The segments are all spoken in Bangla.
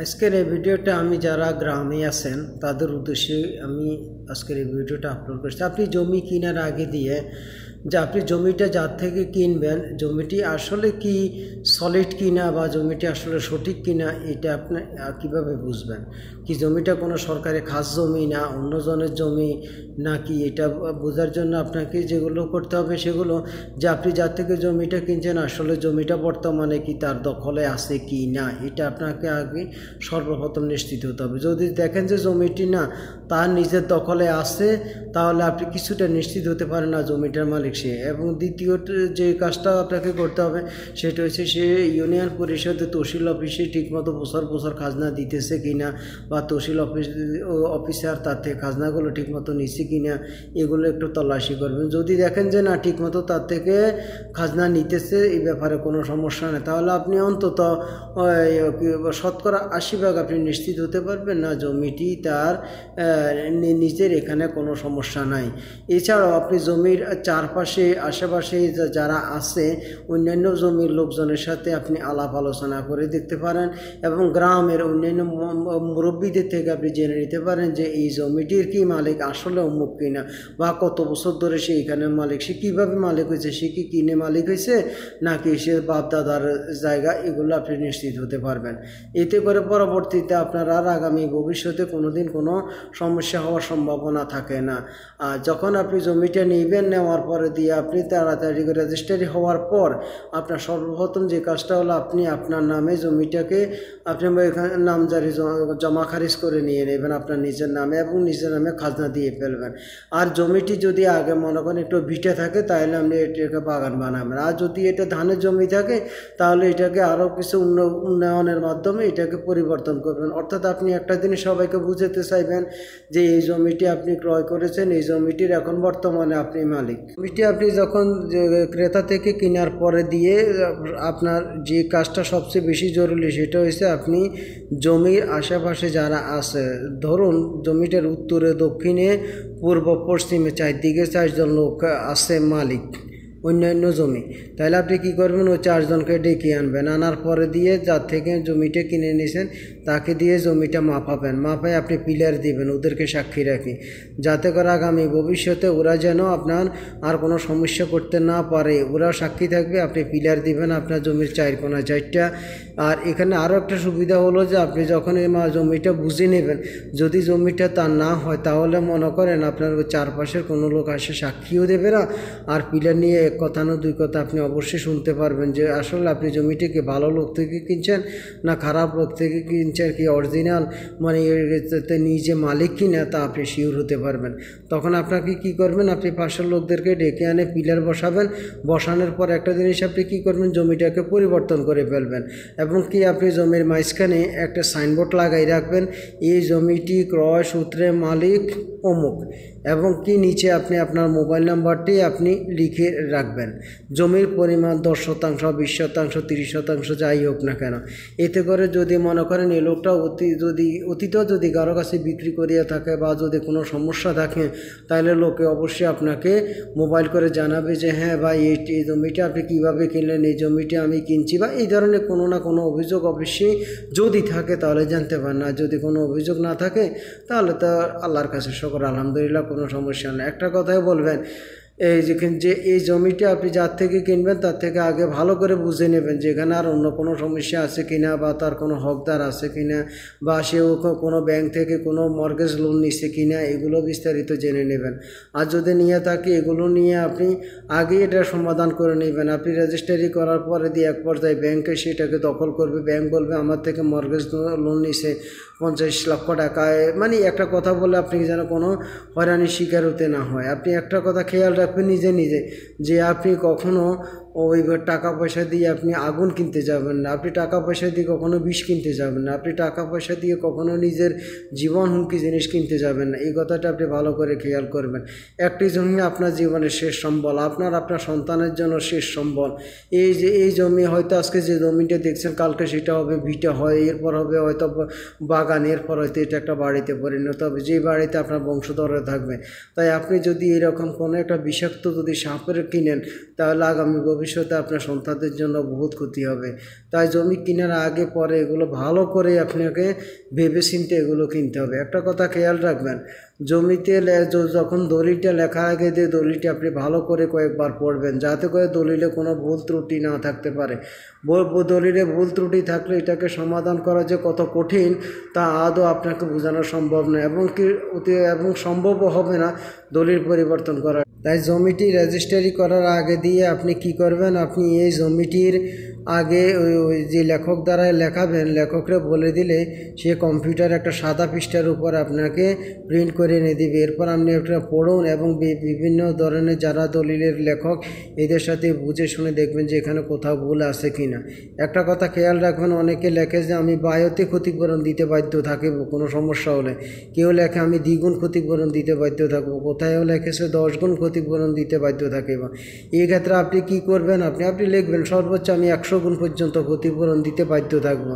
আজকের এই ভিডিওটা আমি যারা গ্রামে আছেন তাদের উদ্দেশ্যে আমি আজকের এই ভিডিওটা আপলোড করছি আপনি জমি কেনার আগে দিয়ে যে আপনি জমিটা যার থেকে কিনবেন জমিটি আসলে কি সলিড কিনা বা জমিটি আসলে সঠিক কিনা এটা আপনি কিভাবে বুঝবেন কি জমিটা কোনো সরকারি খাস জমি না অন্যজনের জমি নাকি এটা বোঝার জন্য আপনাকে যেগুলো করতে হবে সেগুলো যে আপনি যার থেকে জমিটা কিনছেন আসলে জমিটা বর্তমানে কি তার দখলে আছে কি না এটা আপনাকে আগে সর্বপ্রথম নিশ্চিত হতে হবে যদি দেখেন যে জমিটি না তার নিজের দখলে আছে তাহলে আপনি কিছুটা নিশ্চিত হতে পারেন না জমিটার মালিক সে এবং দ্বিতীয় যে কাজটা আপনাকে করতে হবে সেটা হচ্ছে সে ইউনিয়ন পরিষদে তহসিল অফিসে ঠিকমতো প্রসার প্রসার খাজনা দিতেছে কিনা বা তহসিল অফিস অফিসার তার থেকে খাজনাগুলো ঠিকমতো নিচ্ছে কিনা এগুলো একটু তল্লাশি করবেন যদি দেখেন যে না ঠিকমতো তার থেকে খাজনা নিতেছে এই ব্যাপারে কোনো সমস্যা নেই তাহলে আপনি অন্তত শতকরা আশি ভাগ আপনি নিশ্চিত হতে পারবেন না জমিটি তার নিজের এখানে কোনো সমস্যা নাই এছাড়াও আপনি জমির চারপাশে পাশাপাশি আশেপাশে যারা আছে অন্যান্য জমির লোকজনের সাথে আপনি আলাপ আলোচনা করে দেখতে পারেন এবং গ্রামের অন্যান্য মুরব্বীদের থেকে আপনি জেনে নিতে পারেন যে এই জমিটির কি মালিক আসলে অমুক কিনা বা কত বছর ধরে সে এখানে মালিক সে কীভাবে মালিক হয়েছে সে কি কিনে মালিক হয়েছে নাকি সে বাপদাদার জায়গা এগুলো আপনি নিশ্চিত হতে পারবেন এতে করে পরবর্তীতে আপনার আর আগামী ভবিষ্যতে কোনোদিন কোনো সমস্যা হওয়ার সম্ভাবনা থাকে না আর যখন আপনি জমিটা নেবেন নেওয়ার পরে দিয়ে আপনি তাড়াতাড়ি করে রেজিস্ট্রারি হওয়ার পর আপনার সর্বপ্রথম যে কাজটা হলো আপনি আপনার নামে জমিটাকে আপনি নামজারি জমা খারিজ করে নিয়ে নেবেন আপনার নিজের নামে এবং নিজের নামে খাজনা দিয়ে ফেলবেন আর জমিটি যদি আগে মনে করেন একটু ভিটে থাকে তাহলে আপনি এটাকে বাগান বানাবেন আর যদি এটা ধানের জমি থাকে তাহলে এটাকে আরও কিছু উন্নয়নের মাধ্যমে এটাকে পরিবর্তন করবেন অর্থাৎ আপনি একটা জিনিস সবাইকে বুঝাতে চাইবেন যে এই জমিটি আপনি ক্রয় করেছেন এই জমিটির এখন বর্তমানে আপনি মালিক জমিটি এটি আপনি যখন ক্রেতা থেকে কেনার পরে দিয়ে আপনার যে কাজটা সবচেয়ে বেশি জরুরি সেটা হচ্ছে আপনি জমির আশেপাশে যারা আছে ধরুন জমিটার উত্তরে দক্ষিণে পূর্ব পশ্চিমে চারদিকে চারজন লোক আছে মালিক অন্যান্য জমি তাহলে আপনি কী করবেন ওই চারজনকে ডেকে আনবেন আনার পরে দিয়ে যার থেকে জমিটা কিনে নিছেন তাকে দিয়ে জমিটা মাপাবেন মাপায় আপনি পিলার দিবেন ওদেরকে সাক্ষী রাখি যাতে করে আগামী ভবিষ্যতে ওরা যেন আপনার আর কোনো সমস্যা করতে না পারে ওরা সাক্ষী থাকবে আপনি পিলার দিবেন আপনার জমির চার কোনা চারটা আর এখানে আরও একটা সুবিধা হলো যে আপনি যখন এই জমিটা বুঝে নেবেন যদি জমিটা তার না হয় তাহলে মনে করেন আপনার চারপাশের কোনো লোক আসে সাক্ষীও দেবে না আর পিলার নিয়ে এক কথা না দুই কথা আপনি অবশ্যই শুনতে পারবেন যে আসলে আপনি জমিটিকে ভালো লোক থেকে কিনছেন না খারাপ লোক থেকে কিনছেন কি অরিজিনাল মানে নিজে মালিক কিনা তা আপনি শিওর হতে পারবেন তখন আপনাকে কি করবেন আপনি পাশের লোকদেরকে ডেকে আনে পিলার বসাবেন বসানোর পর একটা জিনিস আপনি কী করবেন জমিটাকে পরিবর্তন করে ফেলবেন এবং কি আপনি জমির মাঝখানে একটা সাইনবোর্ড লাগাই রাখবেন এই জমিটি ক্রয় সূত্রে মালিক অমুক এবং কি নিচে আপনি আপনার মোবাইল নাম্বারটি আপনি লিখে রাখবেন রাখবেন জমির পরিমাণ দশ শতাংশ বিশ শতাংশ তিরিশ শতাংশ যাই হোক না কেন এতে করে যদি মনে করেন এই লোকটা অতি যদি অতীত যদি কারো কাছে বিক্রি করিয়া থাকে বা যদি কোনো সমস্যা থাকে তাহলে লোকে অবশ্যই আপনাকে মোবাইল করে জানাবে যে হ্যাঁ ভাই এই এই জমিটা আপনি কীভাবে কিনলেন এই জমিটা আমি কিনছি বা এই ধরনের কোনো না কোনো অভিযোগ অবশ্যই যদি থাকে তাহলে জানতে পারেন না যদি কোনো অভিযোগ না থাকে তাহলে তো আল্লাহর কাছে সকল আলহামদুলিল্লাহ কোনো সমস্যা নেই একটা কথাই বলবেন এই যেখানে যে এই জমিটি আপনি যার থেকে কিনবেন তার থেকে আগে ভালো করে বুঝে নেবেন যেখানে আর অন্য কোনো সমস্যা আছে কিনা বা তার কোনো হকদার আছে কিনা বা সেও কোনো ব্যাংক থেকে কোনো মর্গেজ লোন নিছে কিনা এগুলো বিস্তারিত জেনে নেবেন আর যদি নিয়ে থাকে এগুলো নিয়ে আপনি আগে এটা সমাধান করে নেবেন আপনি রেজিস্ট্রারি করার পরে দিয়ে এক পর্যায়ে ব্যাংকে সেটাকে দখল করবে ব্যাংক বলবে আমার থেকে মর্গেজ লোন নিছে পঞ্চাশ লক্ষ টাকায় মানে একটা কথা বলে আপনি যেন কোনো হয়রানির শিকার হতে না হয় আপনি একটা কথা খেয়াল রাখবেন নিজে নিজে যে আপনি কখনও ওই টাকা পয়সা দিয়ে আপনি আগুন কিনতে যাবেন না আপনি টাকা পয়সা দিয়ে কখনো বিষ কিনতে যাবেন না আপনি টাকা পয়সা দিয়ে কখনো নিজের জীবন হুমকি জিনিস কিনতে যাবেন না এই কথাটা আপনি ভালো করে খেয়াল করবেন একটি জমি আপনার জীবনের শেষ সম্বল আপনার আপনার সন্তানের জন্য শেষ সম্বল এই যে এই জমি হয়তো আজকে যে জমিটা দেখছেন কালকে সেটা হবে ভিটা হয় এরপর হবে হয়তো বাগান এরপর হয়তো এটা একটা বাড়িতে পরিণত হবে যে বাড়িতে আপনার বংশধরে থাকবে তাই আপনি যদি এরকম কোনো একটা বিষাক্ত যদি সাপের কিনেন তাহলে আগামী ভবিষ্যতে আপনার সন্তানদের জন্য বহুত ক্ষতি হবে তাই জমি কেনার আগে পরে এগুলো ভালো করে আপনাকে ভেবে চিনতে এগুলো কিনতে হবে একটা কথা খেয়াল রাখবেন জমিতে যখন দলিলটা লেখা আগে দিয়ে দলিলটি আপনি ভালো করে কয়েকবার পড়বেন যাতে করে দলিলে কোনো ভুল ত্রুটি না থাকতে পারে দলিলে ভুল ত্রুটি থাকলে এটাকে সমাধান করা যে কত কঠিন তা আদৌ আপনাকে বোঝানো সম্ভব নয় এবং কি অতি এবং সম্ভবও হবে না দলিল পরিবর্তন করা तमिटी रेजिस्टारि करार आगे दिए आपनी क्य करबें जमिटर আগে ওই ওই যে লেখক দ্বারা লেখাবেন লেখকরে বলে দিলে সে কম্পিউটার একটা সাদা পৃষ্ঠার উপর আপনাকে প্রিন্ট করে এনে দিবে এরপর আপনি একটা পড়ুন এবং বিভিন্ন ধরনের যারা দলিলের লেখক এদের সাথে বুঝে শুনে দেখবেন যে এখানে কোথাও ভুল আছে কি না একটা কথা খেয়াল রাখবেন অনেকে লেখে যে আমি বায়োতে ক্ষতিপূরণ দিতে বাধ্য থাকি কোনো সমস্যা হলে কেউ লেখে আমি দ্বিগুণ ক্ষতিপূরণ দিতে বাধ্য থাকবো কোথায়ও লেখেছে দশ গুণ ক্ষতিপূরণ দিতে বাধ্য থাকে এই ক্ষেত্রে আপনি কি করবেন আপনি আপনি লিখবেন সর্বোচ্চ আমি একশো একশো গুণ পর্যন্ত ক্ষতিপূরণ দিতে বাধ্য থাকব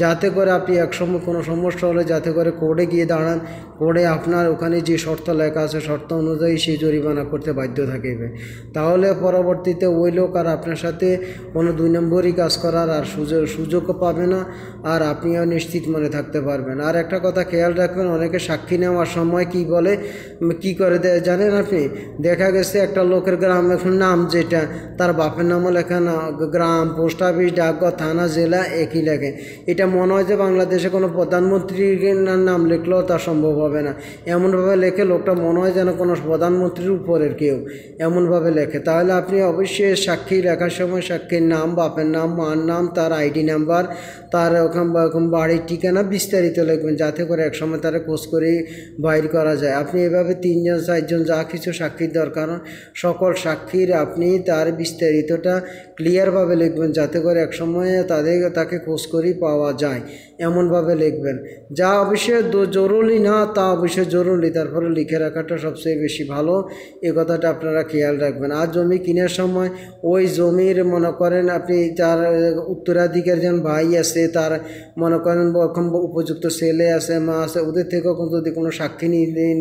যাতে করে আপনি একসময় কোনো সমস্যা হলে যাতে করে কোর্টে গিয়ে দাঁড়ান কোর্টে আপনার ওখানে যে শর্ত লেখা আছে শর্ত অনুযায়ী সেই জরিমানা করতে বাধ্য থাকবে তাহলে পরবর্তীতে ওই লোক আর আপনার সাথে কোনো দুই নম্বরই কাজ করার আর সুযোগ সুযোগও পাবে না আর আপনিও নিশ্চিত মনে থাকতে পারবেন আর একটা কথা খেয়াল রাখবেন অনেকে সাক্ষী নেওয়ার সময় কি বলে কি করে দেয় জানেন আপনি দেখা গেছে একটা লোকের গ্রাম এখন নাম যেটা তার বাপের নামও লেখা না গ্রাম পোস্ট অফিস ডাকঘর থানা জেলা একই লাগে এটা মনে হয় যে বাংলাদেশে কোনো প্রধানমন্ত্রীর নাম লিখলেও তা সম্ভব হবে না এমনভাবে লেখে লোকটা মনে হয় যেন কোনো প্রধানমন্ত্রীর উপরের কেউ এমনভাবে লেখে তাহলে আপনি অবশ্যই সাক্ষী লেখার সময় সাক্ষীর নাম বাপের নাম মার নাম তার আইডি নাম্বার তার ওখান বাড়ির ঠিকানা বিস্তারিত লিখবেন যাতে করে একসময় তারা খোঁজ করে বাইর করা যায় আপনি এভাবে তিনজন চারজন যা কিছু সাক্ষীর দরকার সকল সাক্ষীর আপনি তার বিস্তারিতটা ক্লিয়ারভাবে লিখবেন যাতে করে এক সময়ে তাদের তাকে খোঁজ করেই পাওয়া যায় এমনভাবে লিখবেন যা অবশ্যই জরুরি না তা অবশ্যই জরুরি তারপরে লিখে রাখাটা সবচেয়ে বেশি ভালো এ কথাটা আপনারা খেয়াল রাখবেন আর জমি কেনার সময় ওই জমির মনে করেন আপনি যার উত্তরাধিকার যেন ভাই আছে তার মনে করেন এখন উপযুক্ত ছেলে আছে মা আছে ওদের থেকেও যদি কোনো সাক্ষী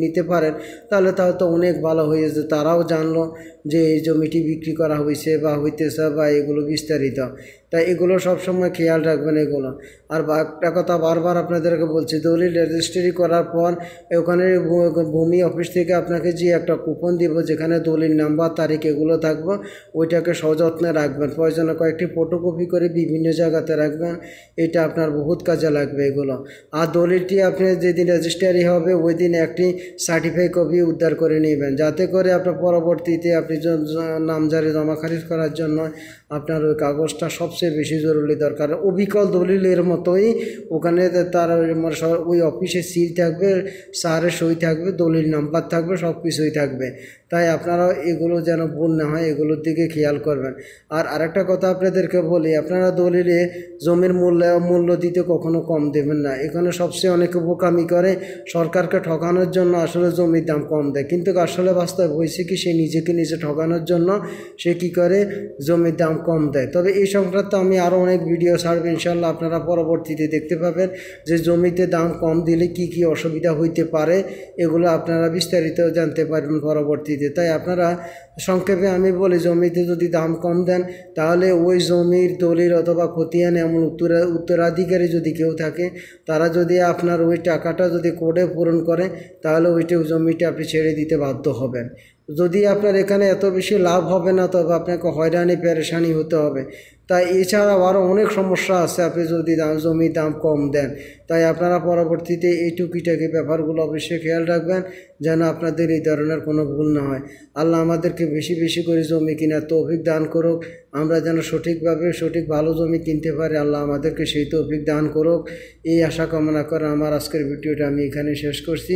নিতে পারেন তাহলে তাও তো অনেক ভালো হয়েছে তারাও জানলো যে এই জমিটি বিক্রি করা হয়েছে বা হইতেছে বা এগুলো বিস্তারিত তাই এগুলো সবসময় খেয়াল রাখবেন এগুলো আর একটা কথা বারবার আপনাদেরকে বলছি দলিল রেজিস্ট্রি করার পর ওখানে ভূমি অফিস থেকে আপনাকে যে একটা কুপন দিব যেখানে দলিল নাম্বার তারিখ এগুলো থাকবে ওইটাকে সযত্নে রাখবেন প্রয়োজনে কয়েকটি ফটোকপি করে বিভিন্ন জায়গাতে রাখবেন এটা আপনার বহুত কাজে লাগবে এগুলো আর দলিলটি আপনি যেদিন রেজিস্ট্রারি হবে ওই দিন একটি সার্টিফাই কপি উদ্ধার করে নেবেন যাতে করে আপনার পরবর্তীতে আপনি নামজারি জমা খারিজ করার জন্য আপনার ওই কাগজটা সব সবচেয়ে বেশি জরুরি দরকার অবিকল দলিলের মতোই ওখানে তার ওই অফিসে সিল থাকবে সারের সই থাকবে দলিল নাম্বার থাকবে সব কিছুই থাকবে তাই আপনারা এগুলো যেন ভুল না হয় এগুলোর দিকে খেয়াল করবেন আর আরেকটা কথা আপনাদেরকে বলি আপনারা দলিলে জমির মূল্য মূল্য দিতে কখনো কম দেবেন না এখানে সবচেয়ে অনেক উপকামি করে সরকারকে ঠকানোর জন্য আসলে জমির দাম কম দেয় কিন্তু আসলে বাস্তব হয়েছে কি সে নিজেকে নিজে ঠকানোর জন্য সে কি করে জমির দাম কম দেয় তবে এই সংক্রান্ত তো আমি আরও অনেক ভিডিও ছাড়বো ইনশাল্লাহ আপনারা পরবর্তীতে দেখতে পাবেন যে জমিতে দাম কম দিলে কি কি অসুবিধা হইতে পারে এগুলো আপনারা বিস্তারিত জানতে পারবেন পরবর্তীতে তাই আপনারা সংক্ষেপে আমি বলি জমিতে যদি দাম কম দেন তাহলে ওই জমির দলিল অথবা খতিয়ান এমন উত্তরা উত্তরাধিকারী যদি কেউ থাকে তারা যদি আপনার ওই টাকাটা যদি কোডে পূরণ করে তাহলে ওইটা জমিটা আপনি ছেড়ে দিতে বাধ্য হবেন যদি আপনার এখানে এত বেশি লাভ হবে না তবে আপনাকে হয়রানি পেরেশানি হতে হবে তাই এছাড়াও আরও অনেক সমস্যা আছে আপনি যদি দাম জমির দাম কম দেন তাই আপনারা পরবর্তীতে এই টুকিটাকি ব্যাপারগুলো অবশ্যই খেয়াল রাখবেন যেন আপনাদের এই ধরনের কোনো ভুল না হয় আল্লাহ আমাদেরকে বেশি বেশি করে জমি কেনার তৌফিক দান করুক আমরা যেন সঠিকভাবে সঠিক ভালো জমি কিনতে পারি আল্লাহ আমাদেরকে সেই অভিজ্ঞ দান করুক এই আশা কামনা করে আমার আজকের ভিডিওটা আমি এখানে শেষ করছি